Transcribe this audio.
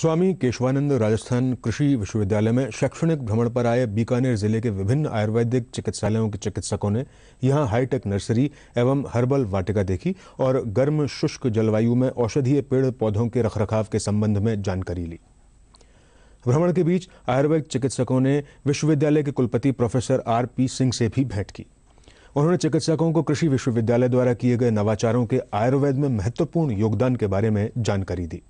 स्वामी केशवानंद राजस्थान कृषि विश्वविद्यालय में शैक्षणिक भ्रमण पर आए बीकानेर जिले के विभिन्न आयुर्वेदिक चिकित्सालयों के चिकित्सकों ने यहां हाईटेक नर्सरी एवं हर्बल वाटिका देखी और गर्म शुष्क जलवायु में औषधीय पेड़ पौधों के रखरखाव के संबंध में जानकारी ली भ्रमण के बीच आयुर्वेद चिकित्सकों ने विश्वविद्यालय के कुलपति प्रोफेसर आर पी सिंह से भी भेंट की उन्होंने चिकित्सकों को कृषि विश्वविद्यालय द्वारा किए गए नवाचारों के आयुर्वेद में महत्वपूर्ण योगदान के बारे में जानकारी दी